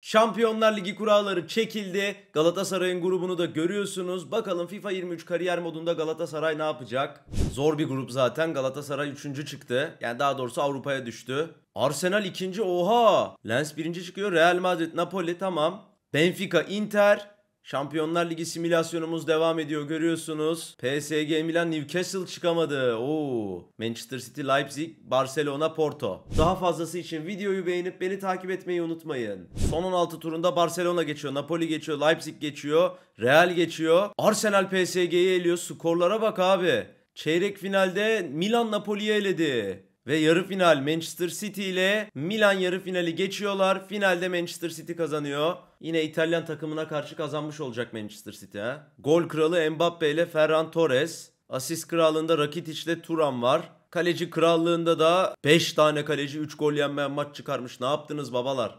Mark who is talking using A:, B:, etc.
A: Şampiyonlar Ligi kuralları çekildi. Galatasaray'ın grubunu da görüyorsunuz. Bakalım FIFA 23 kariyer modunda Galatasaray ne yapacak? Zor bir grup zaten. Galatasaray 3. çıktı. Yani daha doğrusu Avrupa'ya düştü. Arsenal 2. Oha! Lens 1. çıkıyor. Real Madrid, Napoli tamam. Benfica, Inter, Şampiyonlar Ligi simülasyonumuz devam ediyor görüyorsunuz. PSG Milan Newcastle çıkamadı. Oo. Manchester City, Leipzig, Barcelona, Porto. Daha fazlası için videoyu beğenip beni takip etmeyi unutmayın. Son 16 turunda Barcelona geçiyor, Napoli geçiyor, Leipzig geçiyor, Real geçiyor. Arsenal PSG'yi eliyor. Skorlara bak abi. Çeyrek finalde Milan Napoli'yi eledi ve yarı final Manchester City ile Milan yarı finali geçiyorlar. Finalde Manchester City kazanıyor. Yine İtalyan takımına karşı kazanmış olacak Manchester City. He? Gol kralı Mbappe ile Ferran Torres. Asist krallığında Rakitic ile Turan var. Kaleci krallığında da 5 tane kaleci 3 gol yenmeyen maç çıkarmış. Ne yaptınız babalar?